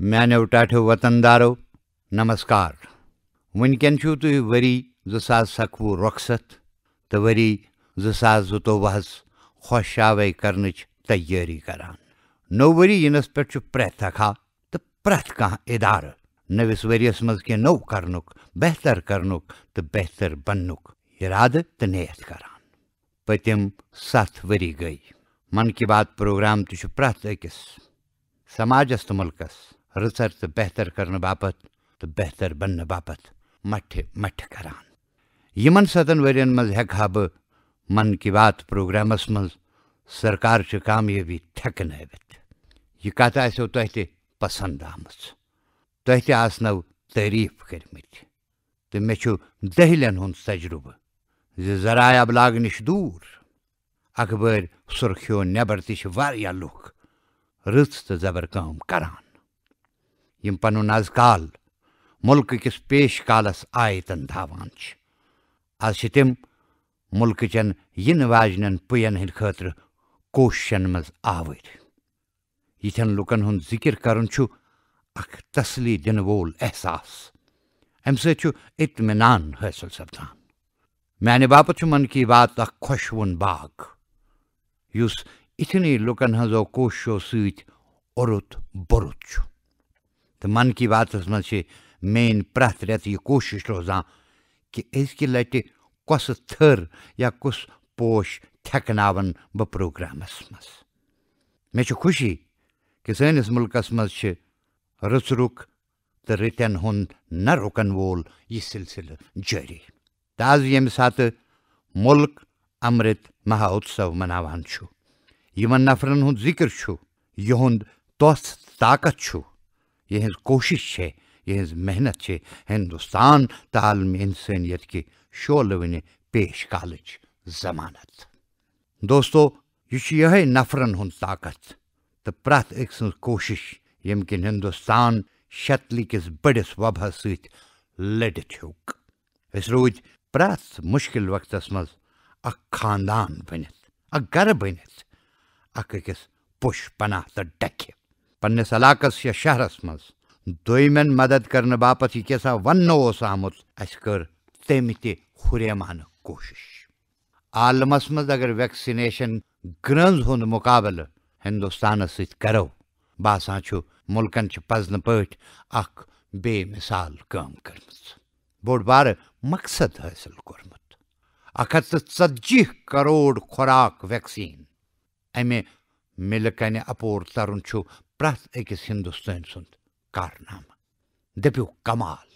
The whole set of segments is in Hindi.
मैंने उठाठ वतनदारो नमस्कार वनकन चु तु वरी जकवु रोखसत तो वरी जो जुवहस खौशाव कर तैयारी करान नो वरी इन पे प्रेथ अखा तो प्रेथ कह इदार नविस वरियस मे नव कर बेहतर कर बेहतर बन इराद तो नियत कर पतम सत वरी गई मन की बात प्रोग्राम तो प्रेथ अकिस समाजस तो मुल्कस रिसर्च तो बेहतर करण बापत तो बेहतर बनने बापत मठ मठ करान यमन सतन वरियन मज हेखा बह मन की बात प्रोग्रामस मज सरकार से काम थकन यह कत आसो तह तो पसंद आम तह तो आसनव तारीफ करम तो मे दहलन हूं तजुर्बह जराय अबलाग नश दूर अखबार सुर्खियों नबर तुख रच तो जबर काम करान Jimpanun azkal, mulkikis peşkalas ayetan dhavanç. Az şitim, mulkicen yin vajnen puyen hin khötr koşşen maz avir. Yithen lukan hun zikir karun çu ak tasli din wol ehsas. Em se çu itminan hasil sabdan. मैंने बापत मन की बात अख खुशवुन बाग युस इतनी लुकन हजो कोशो सत बुरुत تہٕ من کی باتس منٛز چھِ میٛٲنۍ پرٛٮ۪تھ رٮ۪تہٕ یہِ کوٗشِش روزان کہِ أزکہِ لٹہِ کۄسہٕ تھٔر یا کُس پوش تھٮ۪کناون بہٕ پروگرامس منٛز مےٚ چھِ خوشی کہِ سٲنِس مُلکس منٛز چھِ رٕژ رُک تہٕ رٕتٮ۪ن ہُنٛد نہ رُکن وول یہِ سِلسِلہٕ جٲری تہٕ آز ییٚمہِ ساتہٕ مُلک امرت مہاوتسو مناوان چھُ یِمن نفرن ہُنٛد ذِکر چھُ یِہُنٛد توٚژھ طاقت چھُ यह कोशिश छै यह मेहनत छै हिंदुस्तान तालम इंसानियत के शोल वन पेश कालच जमानत दोस्तों यह ये नफरन हूं ताकत तो प्रत एक सं कोशिश यम किन हिंदुस्तान शतली किस बड़स वबह सड़ित ह्युक रूद प्रत मुश्किल वक्त मज खानदान बनित अ गर बनित अकस पुश पनाह तो डकि पन्ने सलाकस्य शहरस मज दोमन मदद कर बाप यह वनो ओस आमुत अस कर् तम तुरमान कोशिश आलमस मज अगर वैक्सीनेशन ग्रंज हुंद मुकाबल हिंदुस्तान सत करो बासा चु मुल्कन पजन अख बे मिसाल काम कर बोड बार मकसद हासिल कोरमुत अखत ती करोड़ खुराक वैक्सीन अमे मिलकन अपोर तरुण پرٛٮ۪تھ أکِس ہِندوستٲنۍ سُنٛد کارنامہٕ دٔپِو کمال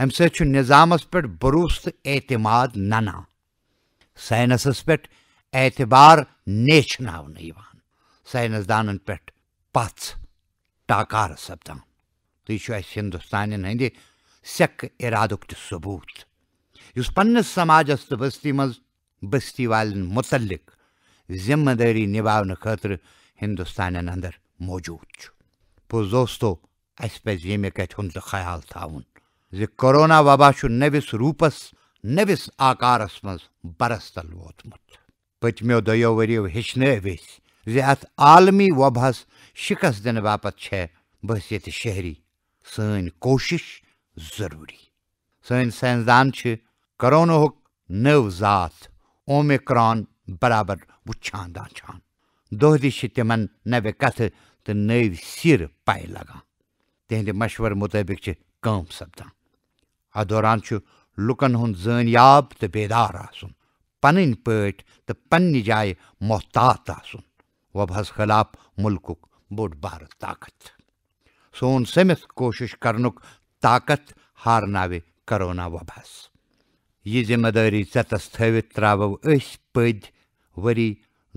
اَمہِ سۭتۍ چھُ نِظامس پٮ۪ٹھ بروسہٕ تہٕ اعتماد نَنا ساینسس پٮ۪ٹھ اعتبار نیچھناونہٕ یِوان ساینس دانن پٮ۪ٹھ پژھ ٹاکار سپدان تہٕ یہِ چھُ اَسہِ ہِندوستانٮ۪ن ہٕنٛدِ سٮ۪کہٕ اِرادُک تہِ ثبوٗت یُس پنٛنِس سماجس تہٕ بٔستی منٛز بٔستی والٮ۪ن مُتعلق ذِمہٕ دٲری نِباونہٕ خٲطرٕ ہِندوستانٮ۪ن انٛدر موجود پس دوستو اَسہِ پَزِ ییٚمہِ کَتھِ ہُنٛد تہِ خیال تھاوُن زِ کورونا وبا چھُ نٔوِس روٗپَس نٔوِس آکارَس منٛز بَرَس تَل ووتمُت پٔتۍمٮ۪و دۄیو ؤرِیو ہیٚچھنٲو أسۍ زِ اَتھ عالمی وبہَس شِکست دِنہٕ باپتھ چھےٚ بحثیتہِ شہری سٲنۍ کوٗشِش ضروٗری سٲنۍ ساینسدان چھِ کروٗناہُک نٔو ذات اومِکران برابر وٕچھان داچھان دۄہ دِش چھِ تِمَن نَوِ کَتھٕ तो नव सिर पाए लगान तिंद मशवर मुताबिक कम सपदान अ दौरान लुकन हूँ जानियाब तो बेदार आसन पन पे तो पन्ने जाए मोहतात आसन खिलाफ मुल्क बोड बार ताकत सोन समित कोशिश कर ताकत हारनावे करोना वबहस ये जिम्मेदारी चतस थवित त्रो पद वरी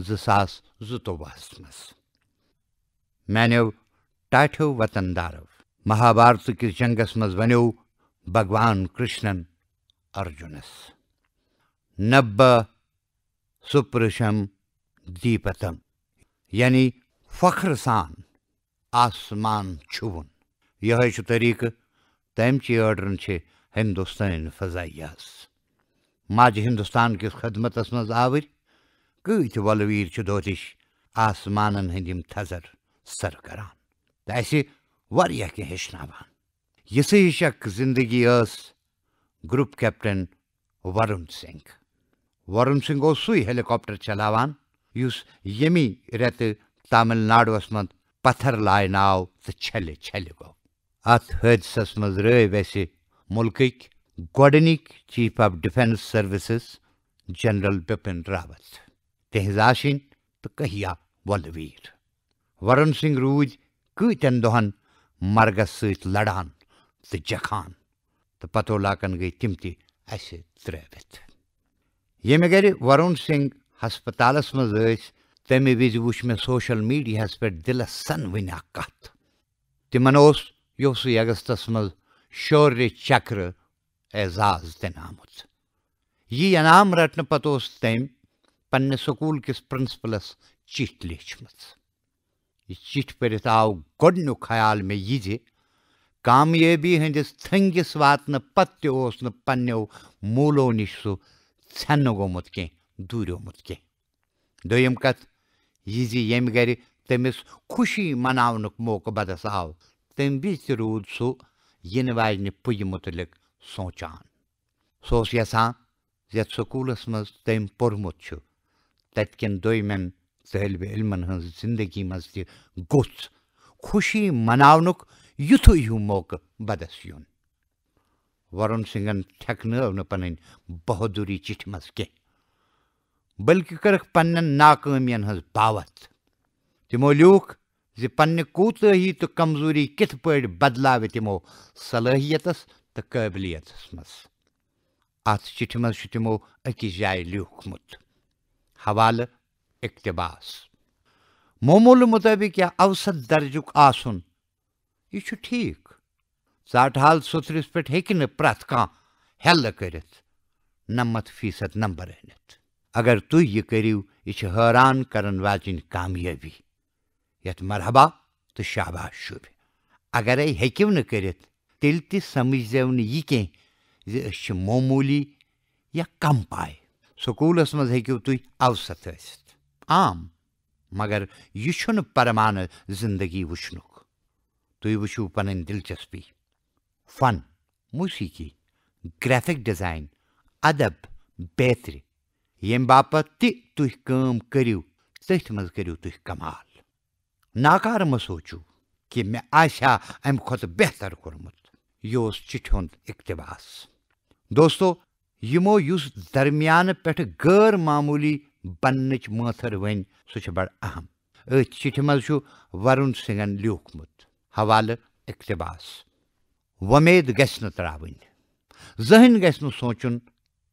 जस जुतवहस मज میٚنیو ٹاٹھیو وطن دارو مہابھارت کِس جنٛگس منٛز وَنیو بھگوان کرٛشنن ارجُنس نبَ سُپرشم دیٖپتم یعنی فخرٕ سان آسمان چھُوُن یِہوٚے چھُ طٔریٖقہٕ تَمچی أڈرَن چھِ ہِندوستٲنۍ فضٲیِیَس ماجہِ ہِندوستان کِس خدمتس منٛز آوٕرۍ کۭتۍ وۄلہٕ ویٖر چھِ دھوتِش آسمانن ہٕنٛدۍ یِم تھزر sarı-karan. Dersi var ya ki heşnavan. Yasayışak zindagi öz. Grup Captain Varun Singh. Varun Singh उसुई हेलीकॉप्टर चलावान युस यमी रहते तमिलनाडु असमत पत्थर लाए नाव तो छले छले गो अथ हदसस मज रह वैसे मुल्क गोडनिक chief of defence services general Bipin Rawat तहजाशिन तो कहिया वलवीर وَرن سِنٛگھ روٗدۍ کۭتٮ۪ن دۄہَن مرگَس سۭتۍ لڑان تہٕ جکھان تہٕ پتو لاکن گٔے تِم تہِ اَسہِ ترٛٲوِتھ ییٚمہِ گرِ وَرُن سِنٛگھ ہسپتالَس منٛز ٲسۍ تَمہِ وِزِ وٕچھ مےٚ سوشَل میٖڈیاہَس پٮ۪ٹھ دِلَس سنوٕنۍ اَکھ کَتھ تِمن اوس یوسُے اگستَس منٛز شورِ چکرٕ اعزاز دِنہٕ آمُت یہِ انعام رٹنہٕ پتہٕ اوس تٔمۍ پنٛنہِ سکوٗل کِس پرٛنسپٕلَس چِٹھۍ لیٖچھمٕژ चिट परिताव गोड्नु ख्याल में यीजे काम ये भी हैं जिस थंगिस वात न पत्यो उसन पन्यो मूलो निशु छन्नगो मुतके दूरो मुतके दोयम कथ यीजे यम गरि तमिस खुशी मनावनुक मौक बदस आव तम बीच रूद सो इन वाजन पुय मुतलिक सोचान सो यसान यथ सकूलस मज तम पोर्मुत तत्किन दोयमन طٲلبہِ علمَن ہٕنٛز زِندگی منٛز تہِ گوٚژھ خوشی مَناونُک یُتھُے ہیوٗ موقعہٕ بَدَس یُن وَرُن سِنٛگھَن ٹھٮ۪کنٲو نہٕ پَنٕنۍ بہادُری چِٹھِ منٛز کینٛہہ بٔلکہِ کٔرٕکھ پنٛنٮ۪ن ناکٲمِیَن ہٕنٛز باوَتھ تِمو لیوٗکھ زِ پنٛنہِ کوٗتٲہی تہٕ کمزوٗری کِتھ پٲٹھۍ بَدلاوِ تِمو صلٲحیتَس تہٕ قٲبلیتَس منٛز اَتھ چِٹھِ منٛز چھُ تِمو أکِس جایہِ لیوٗکھمُت حوالہٕ इकतबास मोमूल मुताबिक या अवसत दर्ज आसुन यह ठीक ठाल सुथरस पे हेकिन प्रथ कल कर नमत फीसद नंबर अन अगर तु यह करू यह हैरान कर वाजिन कामयाबी ये मरहबा तो शाबा शुभ अगर हेकिव निल तमझव नोमूली या कम पाए सकूलस मज हूँ तु अवसत ऐसी Am, मगर यह परमान जिंदगी वशनुक तो वशु पन दिलचस्पी फन मौसीकी ग्रैफिक डिज़ाइन अदब बेहतर यम बाप तुह कम करू तथ मज करू कमाल नाकार मह सोचू कि मे आ अम खुत बेहतर कोर्मुत यह चिठ हूंद इकतबास दोस्तों यमो उस पे गैर मामूली بننٕچ مٲتھٕر ؤنۍ سُہ چھِ بَڑٕ اَہم أتھۍ چِٹھِ منٛز چھُ وَرُن سِنٛگھن لیوٗکھمُت حوالہٕ اقتباس وۄمید گژھِ نہٕ ترٛاوٕنۍ زٕہٕنۍ گژھِ نہٕ سونٛچُن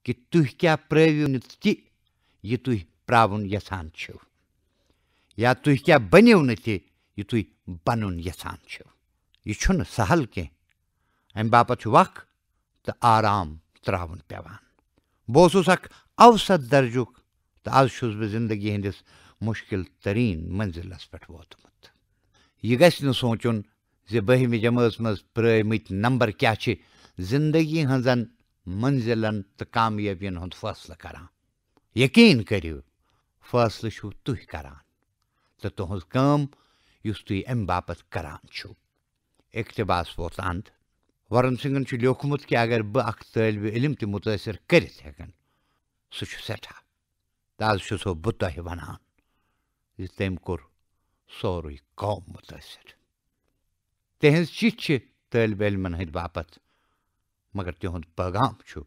کہِ تُہۍ کیٛاہ پرٛٲوِو نہٕ تہِ یہِ تُہۍ پرٛاوُن یژھان چھِو یا تُہۍ کیٛاہ بٔنِو نہٕ تہِ یہِ تُہۍ بَنُن یژھان چھِو یہِ چھُنہٕ سہل کینٛہہ اَمہِ باپتھ چھُ وق تہٕ آرام ترٛاوُن پٮ۪وان بہٕ اوسُس اکھ اوسط درجُک तो آز چھُس بہٕ زِندگی ہِنٛدِس مُشکِل تریٖن منزِلَس پٮ۪ٹھ ووتمُت یہِ گژھِ نہٕ سونٛچُن زِ بٔہمہِ جمٲژ منٛز پرٛٲمٕتۍ نمبر کیٛاہ چھِ زِندگی ہٕنٛزن منزِلن تہٕ کامیٲبِین ہُنٛد فٲصلہٕ کران یقیٖن کٔرِو فٲصلہٕ چھُو تُہۍ کران تہٕ تُہٕنٛز کٲم یُس تُہۍ اَمہِ باپتھ کران چھُو اقتباس ووت انٛد وَرُن سِنٛگھن چھُ لیوٗکھمُت کہِ اگر بہٕ اکھ طٲلبہِ علم تہِ مُتٲثر کٔرِتھ ہٮ۪کن سُہ چھُ سٮ۪ٹھاہ Täälsyys on butta vanhaan. Siis temkur sorui kaummutaiset. Tehen sitsi täällä velmän heit vapat. Magar tihon pagamchu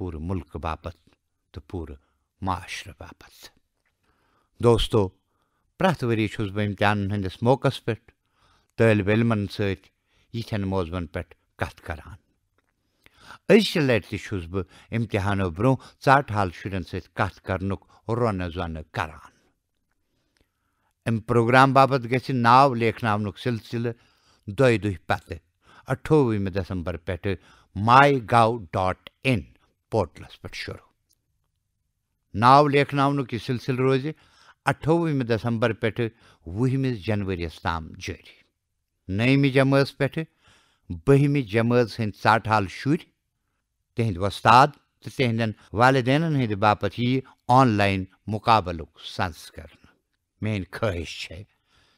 पूरे मुल्क बापत तो पूरे माशरे बापत दोस्तों प्रत वरी छुस बह इम्तहान हंदिस मौकस पे तलब इलमन सत मोजवन पे कत करान أزچہِ لَٹہِ تہِ چھُس بہٕ اِمتِحانو برٛونٛہہ ژاٹ حال شُرٮ۪ن سۭتۍ کَتھ کرنُک رۄنہٕ زۄنہٕ کران اَمہِ پروگرام باپتھ گژھِ ناو لیکھناونُک سِلسِلہٕ دۄیہِ دُہۍ پتہٕ اَٹھووُہمہِ دسمبر پٮ۪ٹھٕ ماے گاو ڈاٹ اِن پورٹلس پٮ۪ٹھ شروٗع ناو لیکھناونُک یہِ سِلسِلہٕ روزِ اَٹھووُہمہِ دسمبر پٮ۪ٹھٕ وُہمِس جنؤریَس تام جٲری نٔیمہِ جمٲژ پٮ۪ٹھٕ بٔہمہِ جمٲژ ہٕنٛدۍ ژاٹ حال شُرۍ تِہِنٛدۍ وۄستاد تہٕ تِہِنٛدٮ۪ن والدینن ہٕنٛدِ باپتھ یی آن لاین مُقابلُک سَنٕز کرنہٕ میٛٲنۍ خٲہِش چھےٚ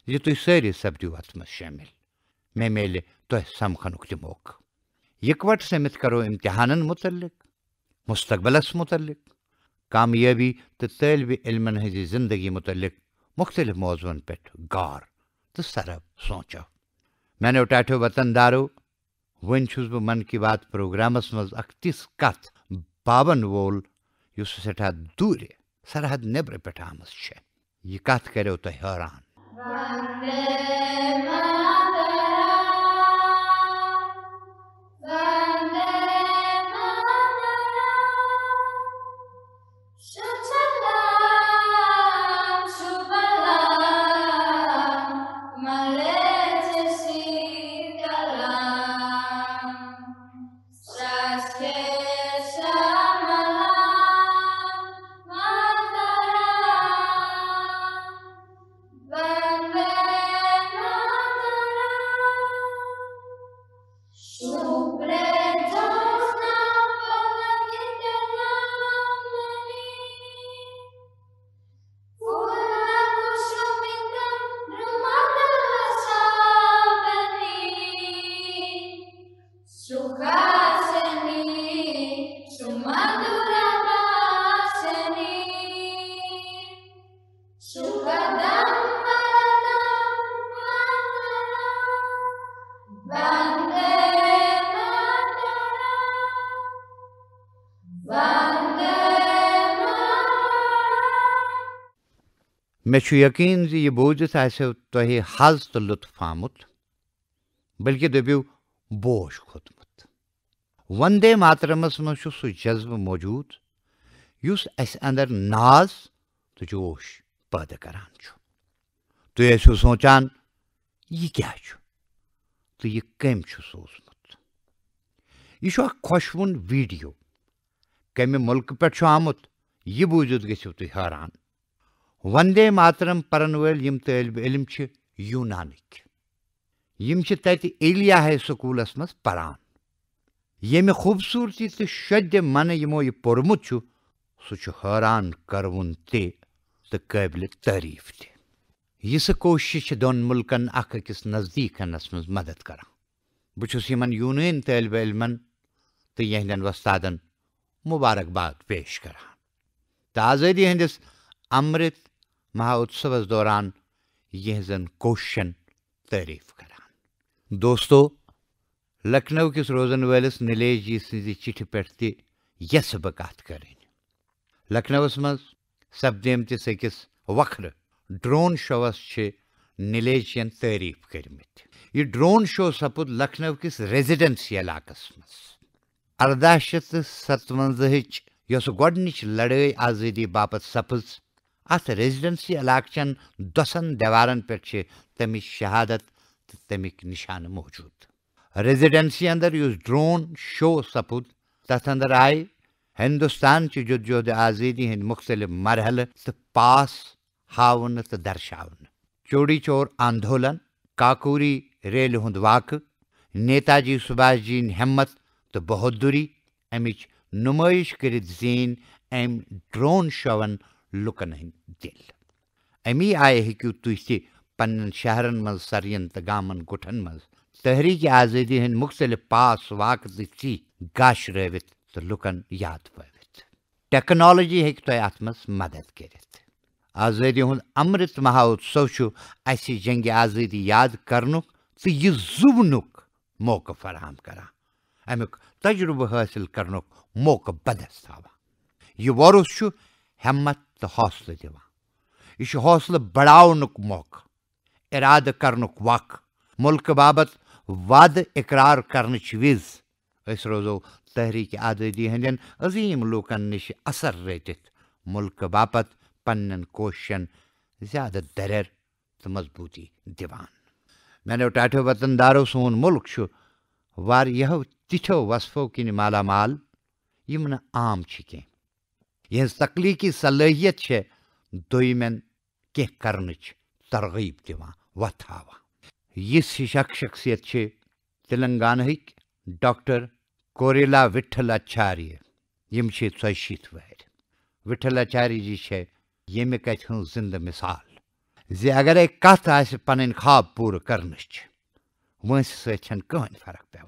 زِ تُہۍ سٲری سپدِو اَتھ منٛز شٲمِل مےٚ میلہِ تۄہہِ سمکھنُک تہِ موقعہٕ یِکوَٹ سٔمِتھ کرو اِمتحانن مُتعلِق مُستقبِلس مُتعلِق کامیٲبی تہٕ طٲلبِ علمن ہٕنٛزِ زِندگی مُتعلِق مُختلِف موضوٗعن پٮ۪ٹھ غور تہٕ سرب سونٛچو میانیو ٹاٹھیو وطن دارو When چھُس بہٕ من کی بات پرٛوگرامَس منٛز اَکھ تِژھ کَتھ باوَن وول یُس سٮ۪ٹھاہ دوٗرِ سرحد نٮ۪برٕ پٮ۪ٹھ آمٕژ چھےٚ یہِ کَتھ کَریو تۄہہِ حٲران مےٚ چھُ یقیٖن زِ یہِ بوٗزِتھ آسیو تۄہہِ حظ تہٕ لُطف آمُت بٔلکہِ دٔپِو بوش کھوٚتمُت وندے ماترمس منٛز چھُ سُہ جذبہٕ موجوٗد یُس اَسہِ اندر ناز تہٕ جوش پٲدٕ کران چھُ تُہۍ ٲسِو سونٛچان یہِ کیٛاہ چھُ تہٕ یہِ کٔمۍ چھُ سوٗزمُت یہِ چھُ اکھ خۄشوُن ویٖڈیو کمہِ مُلکہٕ پٮ۪ٹھ چھُ آمُت یہِ بوٗزِتھ گٔژھِو تُہۍ حٲران وندے ماترم پرن وٲلۍ یِم طٲلبِ علم چھِ یوٗنانٕکۍ یِم چھِ تَتہِ ایلیا ہاے سکوٗلَس منٛز پَران ییٚمہِ خوٗبصوٗرتی تہٕ شۄدِ منہٕ یِمو یہِ پوٚرمُت چھُ سُہ چھُ حٲران کروُن تہِ تہٕ قٲبلِ تعریٖف تہِ یِژھٕ کوٗشِش چھِ دۄن مُلکَن اَکھ أکِس نزدیٖک اَننَس منٛز مدد کران بہٕ چھُس یِمَن یوٗنٲنۍ طٲلبِ علمَن تہٕ یِہنٛدٮ۪ن وۄستادَن مُبارک باد پیش کران تہٕ آزٲدی ہٕنٛدِس امرت महाउत्सव दौरान यह जन क्वेश्चन तारीफ करान दोस्तों लखनऊ किस रोजन वैलिस नीलेश जी सी चिठ पे यस बकात कर लखनऊस मज सपदम तकिस वखर ड्रोन शोस नीलेश जन तारीफ करमित यह ड्रोन शो सपुद लखनऊ किस रेजिडेंसी इलाकस मज अरदा शत सतवंज गोडनिच लड़ाई आजादी बापत सपज रेजिडेंसी अलाक्षन दसन देवारनि पेक्षे तमिक शहादत तमिक निशान मौजूद रेजिडेंसी अंदर यूज ड्रोन शो सपुद तथ अंदर आए हिंदुस्तान की जुद जुद आजीदी हिंद मुख्तलिफ मरहल तो पास हावन तो दर्शावन चोरी चोर आंदोलन काकूरी रेल हुंद वाक नेताजी सुभाष जी हिम्मत तो बहदुरी अमिच नुमाइश कर जीन अम ड्रोन शवन लुकन दिल lukkanen del. Emi aye hikutuysi pannen şehrinmez गामन गुठन gutanmaz. तहरीक आज़ादी हिंद मुख्तलिफ पास वाक ची गाश रवित तो लुकन याद पवित टेक्नोलॉजी हे तो अत मदद कर आज़ादी हूँ अमृत महोत्सव अस जंग आज़ादी याद कर तो यह जुबन मौक़ फराम कर अमुक तजुर्बह हासिल कर मौक़ बदस तवा यह वरुस हमत तो हौसल Ishë hostlë bëlau nuk mokë, eradë kar nuk मुल्क बाबत वाद इकरार कर चविज रोजो तहरीक आददी हंदन अजीम लूकन नश असर रेटित मुल्क बापत पन्न कोशन ज्यादा दरर तो मजबूती दिवान मैंने टाठो दारो सोन मुल्क वारियो तिथो वसफो किन मालामाल आम कह енсаклики салыйетче доймен кехкарныч таргыйып тема ватава. Ес шишак шаксиетче तेलंगानहिक डॉक्टर कोरेला विठलाचार्य यम छे स्वशित वैर विठलाचार्य जी छे ये में जिंद मिसाल जे अगर कथ आ पन खाब पूर कर वंस सहन कहन फर्क पे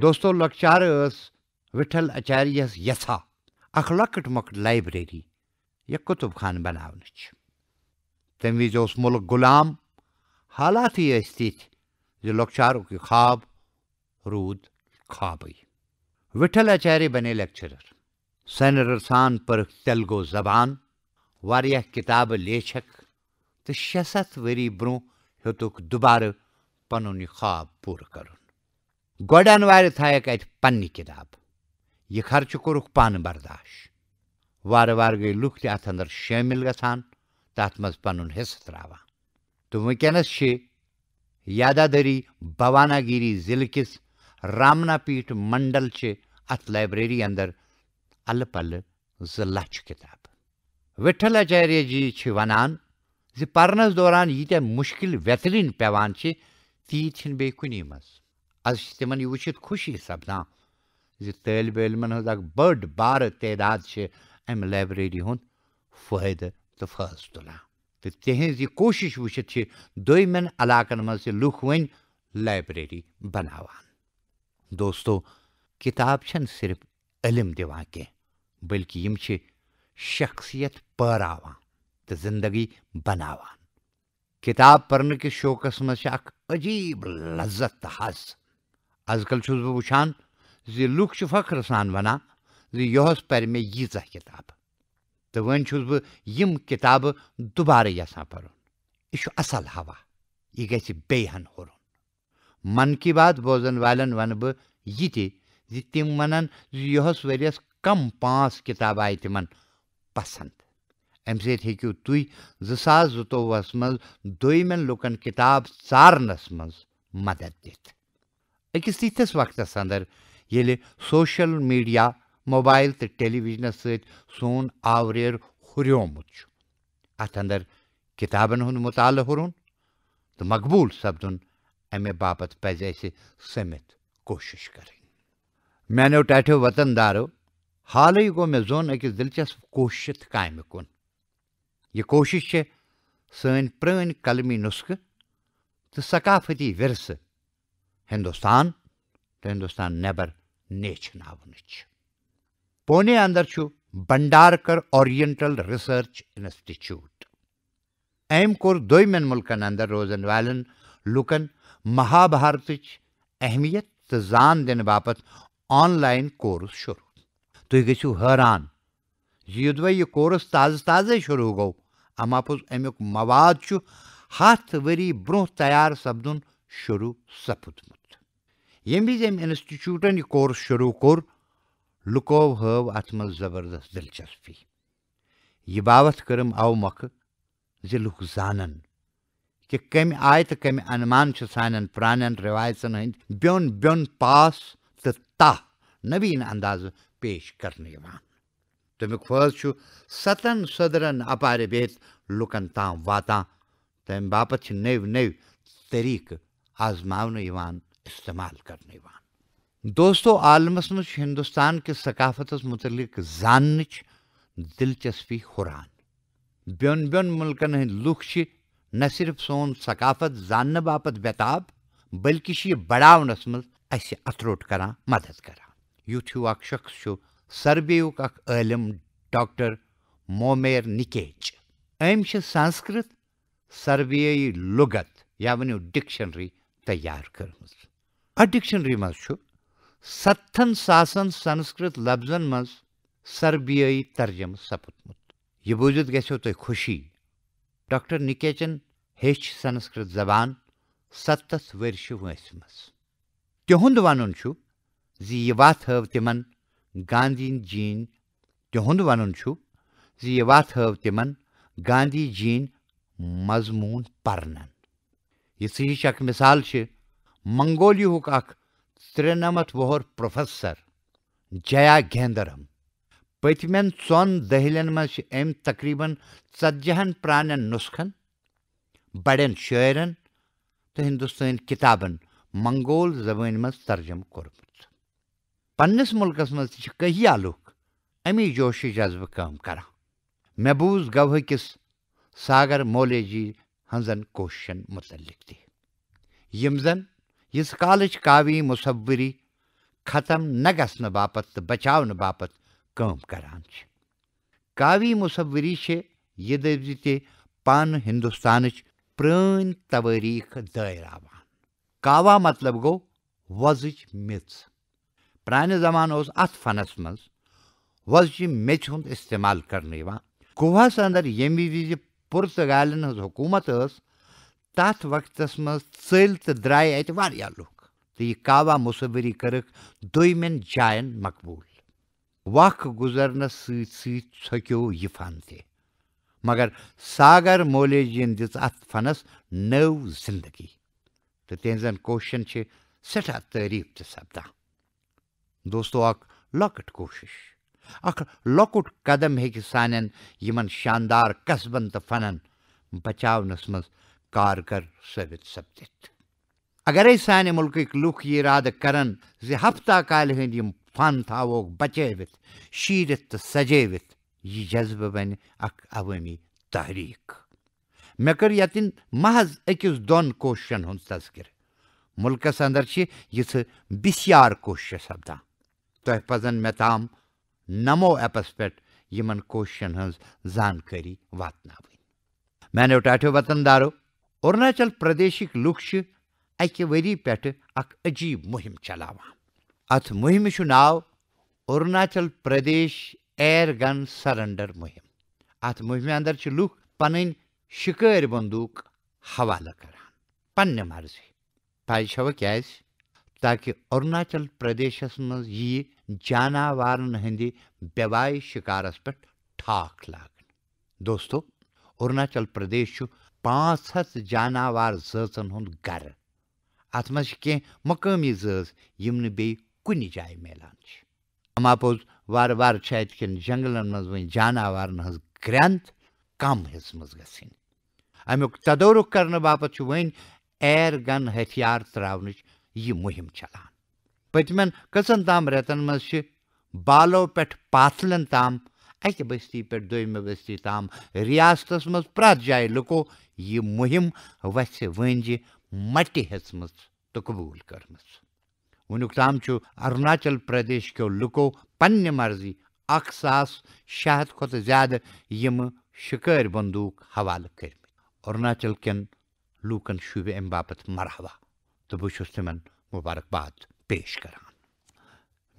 दोस्तों लकचार विठल आचार्य यथा अख लकट मकट लाइब्रेरी या कुतुब खान बनावनच तम वज मुल्क गुलाम हालात ही जो लोकचारों के ख्वाब रूद ख्वाब विठल आचार्य बने लेक्चरर सैनर सान पर तेलगो जबान वारिया किताब लेछक तो शे वरी ब्रो हूक दुबार पन यह ख्वाब कर गोडन वारे थायक अत पन्नी یہِ خرچہٕ کوٚرُکھ پانہٕ برداش وارٕ وارٕ گٔے لُکھ تہِ اَتھ اَنٛدر شٲمِل گژھان تَتھ منٛز پَنُن حِصہٕ ترٛاوان تہٕ وٕنکٮ۪نَس چھِ یادادٲری بھواناگیری ضِلعہٕ کِس رامنا پیٖٹھ منڈل چہِ اَتھ لایبریری اَنٛدر اَلہٕ پَلہٕ زٕ لَچھ کِتابہٕ وِٹھل اچاریا جی چھِ وَنان زِ پَرنَس دوران ییٖتیٛاہ مُشکِل ویتلِنۍ پٮ۪وان چھِ تیٖتۍ چھِنہٕ بیٚیہِ کُنی منٛز آز چھِ تِمَن یہِ وٕچھِتھ خوشی سَپدان Zetelbelman hozzák bödbár tedátse em levredi hon fajde te fastula. Te tehén zi koshish vushet che doimen alakan ma se lukhwen library बनावान दोस्तों किताब छन सिर्फ इलम दिवा के बल्कि यम छे शख्सियत परावान तो जिंदगी बनावान किताब पढ़ने के शौकस मज अजीब लज्जत हास आजकल वुचान زِ لُکھ چھِ فخر سان وَنان زِ یِہُس پَرِ مےٚ ییٖژاہ کِتابہٕ تہٕ وۄنۍ چھُس بہٕ یِم کِتابہٕ دُبارٕ یژھان پَرُن یہِ چھُ اَصٕل ہوا یہِ گژھِ بیٚیہِ ہَن ہُرُن من کی بات بوزَن والٮ۪ن وَنہٕ بہٕ یہِ تہِ زِ تِم وَنَن زِ یِہُس ؤریَس کم پانٛژھ کِتاب آیہِ تِمَن پَسنٛد اَمہِ سۭتۍ ہیٚکِو تُہۍ زٕ ساس زٕتووُہَس منٛز دوٚیمٮ۪ن لُکَن کِتاب ژارنَس منٛز مدد دِتھ أکِس تِتھِس وقتَس اندر ییٚلہِ سوشَل میٖڈیا موبایِل تہٕ ٹیلیوِجنَس سۭتۍ سون آوریٚر ہُریومُت چھُ اَتھ اَندر کِتابَن ہُنٛد مُطالعہ ہُرُن تہٕ مقبوٗل سَپدُن اَمہِ باپتھ پَزِ اَسہِ سٔمِتھ کوٗشِش کَرٕنۍ میانیو ٹاٹھیو وطن دارو حالٕے گوٚو مےٚ زوٚن أکِس دِلچسپ کوٗشِشہِ تہٕ کامہِ کُن یہِ کوٗشِش چھےٚ سٲنۍ پرٛٲنۍ قلمی نُسخہٕ تہٕ ثقافتی ورثہٕ ہندوستان तो हिंदुस्तान नेबर नेचनावनिच पुणे अंदर चु भंडारकर ओरिएंटल रिसर्च इंस्टिट्यूट एम कोर दुई मुल्कन अंदर रोजन वाले लुकन महाभारत अहमियत जान दिन बाप ऑनलाइन कोर्स शुरू तुम तो गु हैरान युद्वे यह कोर्स ताज ताजे शुरू गो अमापुज पोज अमुक मवाद हथ वरी ब्रोह तैयार सपदन शुरू सपुदमुत ییٚمہِ وِزِ أمۍ اِنسٹِچوٗٹَن یہِ کورس شروٗع کوٚر لُکو ہٲو اَتھ منٛز زبردَس دِلچسپی یہِ باوَتھ کٔرٕم آو مۄکھٕ زِ لُکھ زانَن کہِ کَمہِ آیہِ تہٕ کَمہِ اَنمان چھِ سانٮ۪ن پرٛانٮ۪ن رِوایژَن ہٕنٛدۍ بیوٚن بیوٚن پاس تہٕ تاہ نٔویٖن اندازٕ پیش کرنہٕ یِوان تَمیُک فٲض چھُ سَتَن سٔدرَن اَپارِ بِہِتھ لُکَن تام واتان تَمہِ باپتھ چھِ نٔوۍ نٔوۍ طٔریٖقہٕ آزماونہٕ یِوان इस्तेमाल करने वान दोस्तों आलमस मज हिंदुस्तान के सकाफत मुतलिक जान दिलचस्पी हुरान ब्योन ब्योन मुल्कन हंद लुख न सिर्फ सोन सकाफत जानने बाप बेताब बल्कि यह बढ़ावनस मज अत्रोट कर मदद कर यूथ अख शख्स सर्बियुक अलम डॉक्टर मोमेर निकेच अम संस्कृत सर्बियाई लुगत या वनो डिक्शनरी तैयार कर्म डिक्शनरी सत्थन सासन संस्कृत लफ्जन सर्बियाई तर्जम सपुतमुत यह बूझ गो तो खुशी डॉक्टर निकेचन हेच संस्कृत जबान सत्त वर्ष वहुद वन जी वात हव तिम गांधी जीन तिहुद वन जी वात हव तिम गांधी जीन मजमून पर्न यह मिसाल मंगोली अख ترنمت وُہُر پروفیسر جیا گیندرم پٔتمٮ۪ن ژۄن دٔہلن منٛز چھِ أمۍ تقریٖباً ژتجیٖہن پرٛانٮ۪ن نُسخن بڑٮ۪ن شٲعرن تہٕ ہِنٛدوستٲنۍ کِتابن منگول زبٲنۍ منٛز ترجمہٕ کوٚرمُت پنٛنِس مُلکس منٛز تہِ چھِ کٔہیا لُکھ اَمی جوشہِ جذبہٕ کٲم کران مےٚ بوٗز گوہٕکِس ساگر مولے جی ہٕنٛزن کوٗشِشن مُتعلِق تہِ یِم زن یٖتِس کاوی مُصوِری ختم نہ گژھنہٕ باپتھ تہٕ بچاونہٕ باپتھ کٲم کران چھِ کاوی مُصوِری چھِ یہِ دٔپزِ تہِ پانہٕ ہندوستانٕچ پرٛٲنۍ توٲریٖخ دٲیراوان کاوا مطلب گوٚو وۄزٕچ میٚژ پرٛانہِ زمانہٕ اوس اَتھ فنَس منٛز وۄزچہِ میٚژِ ہُنٛد استعمال کرنہٕ یِوان گوواہَس انٛدر ییٚمہِ وِزِ پُرتگالٮ۪ن ہٕنٛز حکوٗمت ٲس تتھ ژٔلۍ تہٕ درٛایہِ اَتہِ واریاہ لُکھ تہٕ یہِ کاوا مُصوِری کٔرٕکھ دوٚیمٮ۪ن جاین مقبوٗل وق گُزرنَس سۭتۍ سۭتۍ ژھۄکیو یہِ فن تہِ مگر ساگر مولوجیَن دِژ اَتھ فنَس نٔو زِندگی تہٕ تِہِنٛزن کوششَن چھِ سٮ۪ٹھاہ تعریٖف تہِ سَپدان دوستو اَکھ لۄکٕٹ کوٗشِش اَکھ لۄکُٹ قدم ہیٚکہِ سانٮ۪ن یِمن شاندار قصبن تہٕ فنن بچاونَس منٛز kārkar söbit söpdit. Agarəy sani mülkik luk yiradə karan zi hafta kalı həndim fan tavok bacevit, şiirit tı sacevit. Yi cəzbə bəni ak avami tahrik. Məkər yatin mahaz əkiz don koşşan hund təzgir. Mülkəs əndər ki, yisə bisyar koşşə səbda. Toy pazan mətam नमो ऐपस पेट यमन क्वेश्चन जानकारी वातना मैंने उठाठो वतनदारों अरुणाचल प्रदेशिक लुक अकि वरी पे अजीब मुहिम चलावान अत मुहिम ना Arunachal Pradesh air gun surrender मुहिम अत मुहिम अंदर लुक पन शिकार बंदूक हवाले कर पन्ने मर्जी पाय छव क्या ताकि अरुणाचल प्रदेश मज यी जानवर हंदि बेवाय शिकारस पे ठाक लागन दोस्तों अरुणाचल प्रदेश پانٛژھ ہَتھ جاناوار زٲژَن ہُنٛد گَرٕ اَتھ منٛز چھِ کینٛہہ مقٲمی زٲژ یِم نہٕ بیٚیہِ کُنہِ جایہِ میلان چھِ اَما پوٚز وارٕ وارٕ چھِ اَتہِ کٮ۪ن جنٛگلَن منٛز وۄنۍ جاناوارَن ہٕنٛز گرٛٮ۪نٛد کَم حِصَس منٛز گژھٕنۍ اَمیُک تدورُک کَرنہٕ باپَتھ چھُ وۄنۍ ایر گَن ہتھیار ترٛاونٕچ یہِ مُہِم چَلان پٔتمٮ۪ن کٔژَن تام رٮ۪تَن منٛز چھِ بالو پٮ۪ٹھ پاتھلَن تام اَکہِ بٔستی پٮ۪ٹھ دوٚیمہِ بٔستی تام رِیاستَس منٛز پرٛٮ۪تھ جایہِ لُکو यह मुहिम वस वंज मटि हेचम तो कबूल कर्म वनुक तमाम अरुणाचल प्रदेश क्यों लुको पन्ने मर्जी अख सास शे हथ ज्यादा यम शिकार बंदूक हवाल कर्म अरुणाचल कन लूकन शुब अम बापत मरहबा तो बहुत तुम मुबारकबाद पेश कर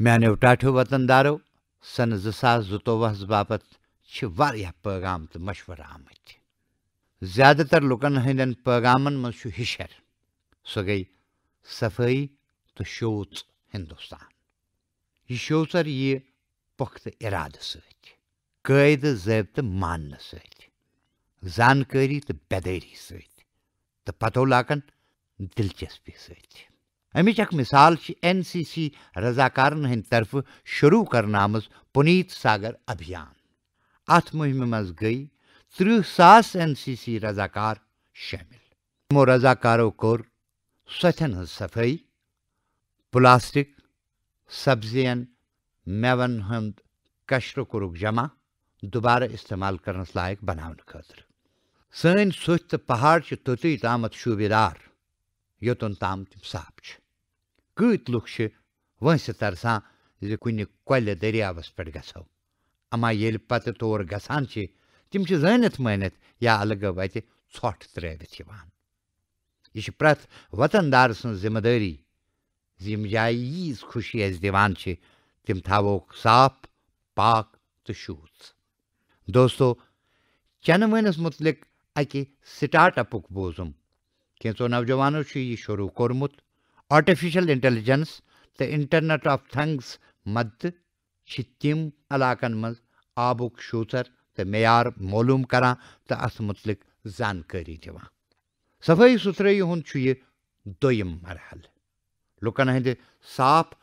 मानो टाठो वतनदारो सन जो जुतोवहस बाप पैगाम तो मशवर आमत ज़्यादातर लुकन हंद पैगामन मिशर सो गई सफाई तो शोच हिंदुस्तान यह शोचर यह पुख्त इराद सद जबत मान जानकारी तो बेदारी सतो पतो लाकन दिलचस्पी समिच मिसाल एन सी सी रजाकार हंद तरफ शुरू आम पुनीत सागर अभियान अत मुहिम मज गई 386 रज़ाकार शामिल वो रज़ाकारों कोर सचन सफाई प्लास्टिक सब्जियन मेवन हंद कशर कोरुक जमा दोबारा इस्तेमाल कर लायक बना खर सन सुत तो पहाड़ तोत ताम शूबेदार योतन ताम तम साफ कत लुक वंस तरसा कुन कल दरियावस पे गो अमा ये पत तौर ग تِم چھِ زٲنِتھ مٲنِتھ یا الگہٕ وَتہِ ژھۄٹھ ترٛٲوِتھ یِوان یہِ چھِ پرٛٮ۪تھ وطن دار سٕنٛز ذِمہٕ دٲری زِ یِم جایہِ ییٖژ خوشی اَسہِ دِوان چھِ تِم تھاووکھ صاف پاک تہٕ شوٗژ دوستو چٮ۪نہٕ وٲنِس مُتعلِق اَکہِ سٹارٹ اَپُک بوزُم کینٛژو نوجوانو چھُ یہِ شروٗع کوٚرمُت آٹِفِشَل اِنٹٮ۪لِجَنس تہٕ اِنٹرنٮ۪ٹ آف تھِنٛگس مدتہٕ چھِ تِم علاقَن منٛز آبُک شوٗژَر तो मैार मालूम कर मुतलिक जानकारी दिवान सफाई सुथरई हूँ यह दोम मरहल लुकन हंद साफ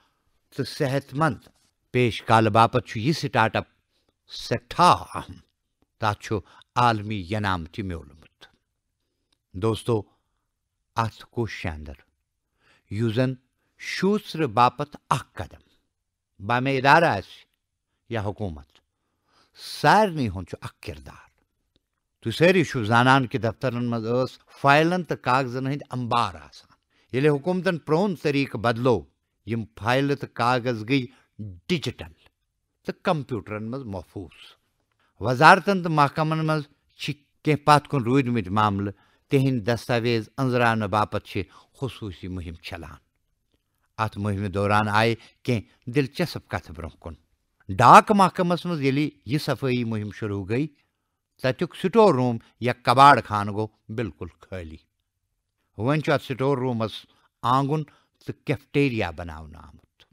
तो सेहत मंद पेश कल बाप यह स्टार्टअप सठा अहम तथ आलमी इनाम त दोस्तों अत कुंदर यूजन शूसर बापत अख कदम बामे इदारा या سارنی چھ होंचु کردار تو سری छु जानान कि دفترن مز اس فائلن تہ کاغذن ہٕنٛدۍ امبار آسان ییٚلہِ حکومتن پرون طٔریٖقہٕ بدلو یم فائل تہ کاغذ گئی ڈیجیٹل تہ کمپیوٹرن مز محفوظ وزارتن تہ محکمن مز چھ کہ پات کن روید مت معاملہ تِہنٛدۍ دستاویز انزران باپت چھ خصوصی مہم چلان ات مہم دوران آئے کہ دلچسپ کتھ برٛونٛہہ کُن डाक महकमस मिल यह सफाई मुहिम शुरू गई तुक स्टोर रूम या कबाड़ खान गो बिल्कुल खाली वन स्टोर रूमस आंगन तो कैफटेरिया बना आमुत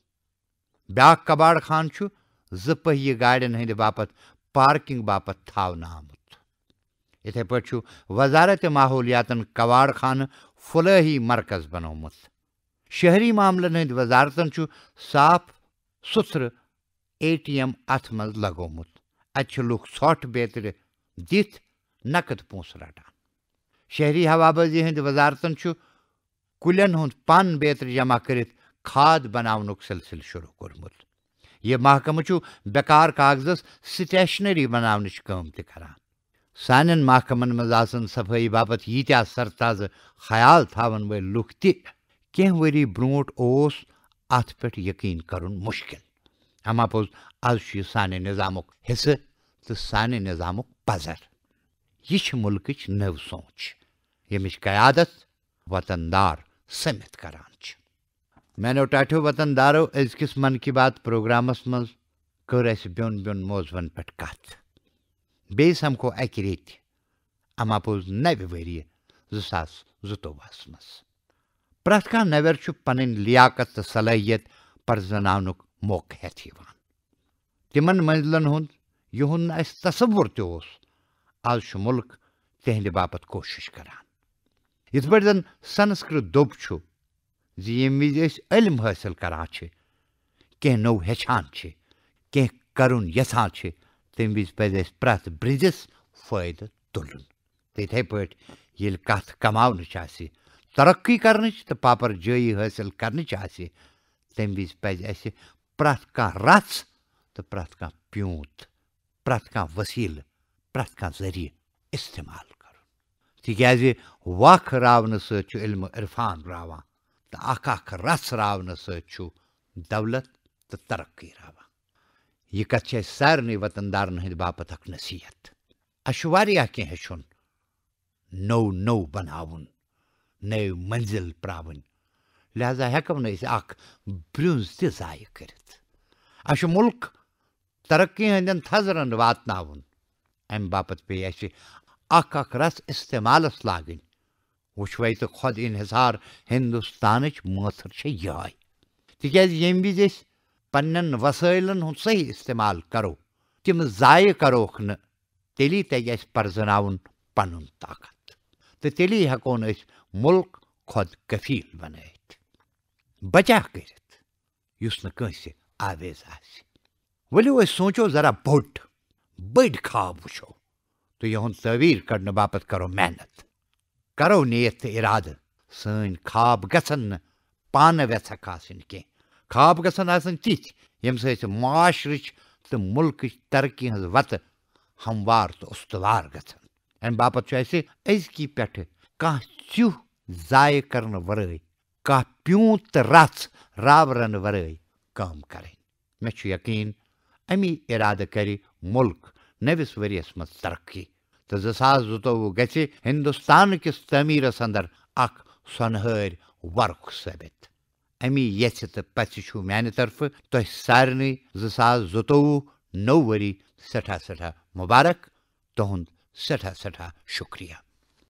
ब्या कबाड़ खान जु पहिये हंद बाप पार्किंग बाप थमुत इथे पे वजारत माहौलियातन कबाड़ खान फुलही मरकज बनोमुत शहरी मामलन हंद वजारतन साफ सुथर اے ٹی ایم ات مز لگومت اتھ لوگ ژھۄٹھ بیترِ دِتھ نقد پونٛسہٕ رَٹان شہری ہوابٲزی ہٕنٛدِ وزارتن چھُ کُلٮ۪ن ہُنٛد پن بیترِ جمع کٔرِتھ کھاد بناونُک سِلسِلہٕ شروٗع کوٚرمُت یہِ محکمہٕ چھُ بیکار کاغذس سٹیشنری بناونٕچ کٲم تہِ کران سانٮ۪ن محکمن منٛز آسن صفٲیی باپتھ ییٖتیاہ سرتازٕ خیال تھاون وٲلۍ لُکھ تہِ کینٛہہ ؤری برٛونٛٹھ اوس اتھ پٮ۪ٹھ یقیٖن کرُن مُشکِل Ama bu az şu sani nizamuk hisse तो सान निज़ामुक पजर यह मुल्क नव सोच यमिच क़यादत वतनदार समित करान मैनो टाठो वतनदारो अजकिस मन की बात प्रोग्रामस मज कर ब्योन ब्योन मोजवन पे कत बे समको अक रेत अमा पोज नव वरी जास जुतवस मज प्रथ कह नवर पन लियाकत तो सलाहियत पर जनानुक موقعہٕ ہٮ۪تھ یِوان تِمن منزلن ہُنٛد یِہُنٛد نہٕ اَسہِ تصوُر تہِ اوس آز چھُ مُلک تِہِنٛدِ باپتھ کوٗشِش کران یِتھ پٲٹھۍ زن سنسکرت دوٚپ چھُ زِ ییٚمہِ وِزِ أسۍ علم حٲصِل کران چھِ کینٛہہ نوٚو ہیٚچھان چھِ کینٛہہ کرُن یژھان چھِ تَمہِ وِزِ پَزِ اَسہِ پرٛٮ۪تھ برِزِس فٲیدٕ تُلُن تہٕ یِتھَے پٲٹھۍ ییٚلہِ کَتھ کماونٕچ آسہِ ترقی کرنٕچ تہٕ پاپر جٲیی حٲصِل کرنٕچ آسہِ تَمہِ وِزِ پَزِ اَسہِ Pratka Rac तो प्रातका प्यूत प्रातका वसील प्रातका जरिए इस्तेमाल करूँ तिकाज वख रावन सलम इरफान रावान तो अख अख रस रावन दौलत तो तरक्की रावान यह कत सारे वतनदारन हंद बाप अख नसीहत अह कह हेचुन नौ नौ बनाव नव मंजिल प्रावन لهذا حكم नहीं आख ब्रुंस्ते जाय करत अशे मुल्क तरक्की हंदन थजरन वात ना हुन अम बापत पे ऐसे अख अख रस इस्तेमालस लागन वुशवे तो खुद इनहसार हिंदुस्तान मोथर से ये तिक यम वज पन्न वसैलन हूँ सही इस्तेमाल करो तिम जाय करोख नी तग पर्जन पन ताकत तो तेली हकोन मुल्क खुद कफील बन बचा करित आवेज आलियो सोचो जरा बोट बड़ खाब वो तो यहद तवीर कड़ने बाप करो मेहनत करो नीयत इराद सन खाब ग पान वेसक आह खाब ग तिथ यम साशर तो मुल्क तरक् हज वत हमवार तो उस्तवार ग अम बाप अजक पे कह चूह जाय कर वर का پیوٗنٛت تہٕ رَژھ راورَن وَرٲے کٲم کَرٕنۍ مےٚ چھُ یقیٖن اَمی اِرادٕ کَرِ مُلک نٔوِس ؤریَس منٛز ترقی تہٕ زٕ ساس زٕتووُہ گژھِ ہِندوستان کِس تعمیٖرَس اندر اکھ سۄنہٲرۍ وَرُق ثٲبِت اَمی یژھِ تہٕ پَژھِ چھُ میٛانہِ طرفہٕ تۄہہِ سارنٕے زٕ ساس زٕتووُہ نوٚو ؤری سٮ۪ٹھاہ سٮ۪ٹھاہ مُبارک تُہُنٛد سٮ۪ٹھاہ سٮ۪ٹھاہ شُکریہ